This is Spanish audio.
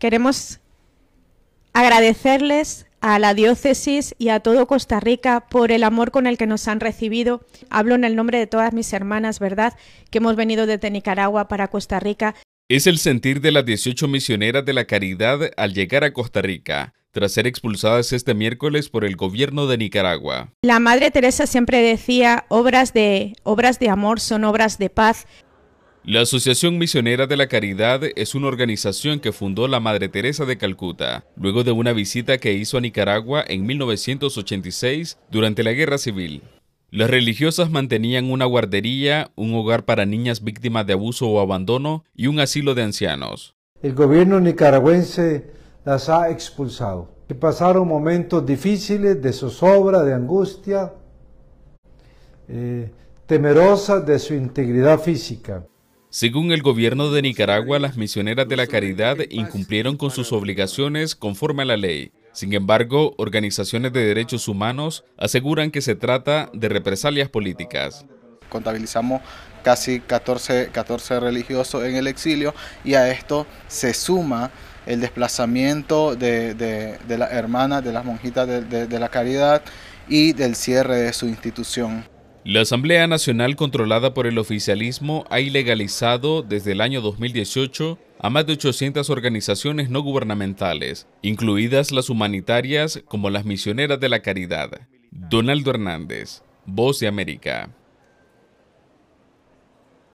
Queremos agradecerles a la diócesis y a todo Costa Rica por el amor con el que nos han recibido. Hablo en el nombre de todas mis hermanas, ¿verdad?, que hemos venido desde Nicaragua para Costa Rica. Es el sentir de las 18 misioneras de la caridad al llegar a Costa Rica, tras ser expulsadas este miércoles por el gobierno de Nicaragua. La Madre Teresa siempre decía, obras de, obras de amor son obras de paz. La Asociación Misionera de la Caridad es una organización que fundó la Madre Teresa de Calcuta, luego de una visita que hizo a Nicaragua en 1986 durante la Guerra Civil. Las religiosas mantenían una guardería, un hogar para niñas víctimas de abuso o abandono y un asilo de ancianos. El gobierno nicaragüense las ha expulsado. pasaron momentos difíciles de zozobra, de angustia, eh, temerosas de su integridad física. Según el gobierno de Nicaragua, las misioneras de la caridad incumplieron con sus obligaciones conforme a la ley. Sin embargo, organizaciones de derechos humanos aseguran que se trata de represalias políticas. Contabilizamos casi 14, 14 religiosos en el exilio y a esto se suma el desplazamiento de, las hermanas, de las monjitas de la caridad y del cierre de su institución. La Asamblea Nacional controlada por el oficialismo ha ilegalizado desde el año 2018 a más de 800 organizaciones no gubernamentales, incluidas las humanitarias como las Misioneras de la Caridad. Donaldo Hernández, Voz de América.